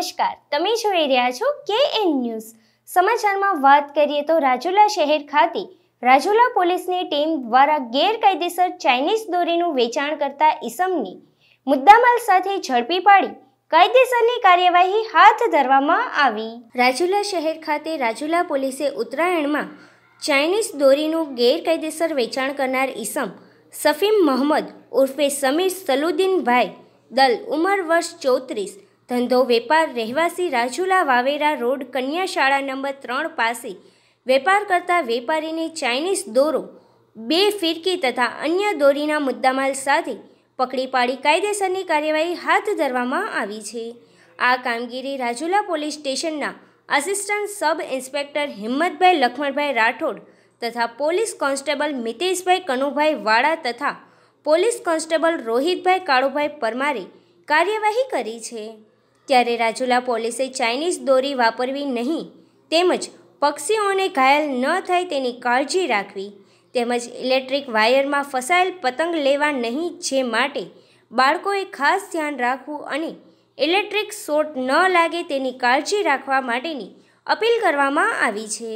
નમસ્કાર તમે જોઈ રહ્યા છો કે એન ન્યૂઝ સમાચારમાં વાત કરીએ તો રાજુલા શહેર ખાતે રાજુલા પોલીસની ટીમ દ્વારા ગેરકાયદેસર ચાઇનીઝ દોરીનું વેચાણ કરતા ઇસમની મુદ્દામાલ સાથે ઝડપી પાડી કાયદેસરની કાર્યવાહી હાથ ધરવામાં આવી રાજુલા શહેર ખાતે રાજુલા પોલીસે ઉત્તરાયણમાં ચાઇનીઝ દોરીનું ગેરકાયદેસર વેચાણ કરનાર ઇસમ સફીમ મહમ્મદ ઉર્ફે સમીર સલુદ્દીનભાઈ દલ ઉંમર વર્ષ ચોત્રીસ ધંધો વેપાર રહેવાસી રાજુલા વાવેરા રોડ કન્યા શાળા નંબર ત્રણ પાસે વેપાર કરતા વેપારીને ચાઇનીઝ દોરો બે ફિરકી તથા અન્ય દોરીના મુદ્દામાલ સાથે પકડી પાડી કાયદેસરની કાર્યવાહી હાથ ધરવામાં આવી છે આ કામગીરી રાજુલા પોલીસ સ્ટેશનના assistant sub inspector Himmatbhai Lakhmanbhai Rathod તથા પોલીસ કોન્સ્ટેબલ મિતેશભાઈ કનુભાઈ વાળા તથા પોલીસ કોન્સ્ટેબલ રોહિતભાઈ કાળુભાઈ પરમારે કાર્યવાહી કરી છે ત્યારે રાજુલા પોલીસે ચાઇનીઝ દોરી વાપરવી નહીં તેમજ પક્ષીઓને ઘાયલ ન થાય તેની કાળજી રાખવી તેમજ ઇલેક્ટ્રિક વાયરમાં ફસાયેલ પતંગ લેવા નહીં જે માટે બાળકોએ ખાસ ધ્યાન રાખવું અને ઇલેક્ટ્રિક શોટ ન લાગે તેની કાળજી રાખવા માટેની અપીલ કરવામાં આવી છે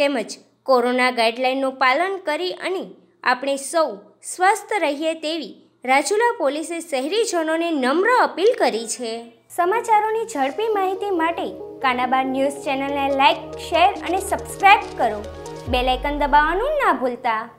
તેમજ કોરોના ગાઈડલાઇનનું પાલન કરી અને આપણે સૌ સ્વસ્થ રહીએ તેવી રાજુલા પોલીસે શહેરીજનોને નમ્ર અપીલ કરી છે સમાચારોની ઝડપી માહિતી માટે કાનાબાર ન્યૂઝ ચેનલને લાઇક શેર અને સબસ્ક્રાઇબ કરો બેલ દબાવવાનું ના ભૂલતા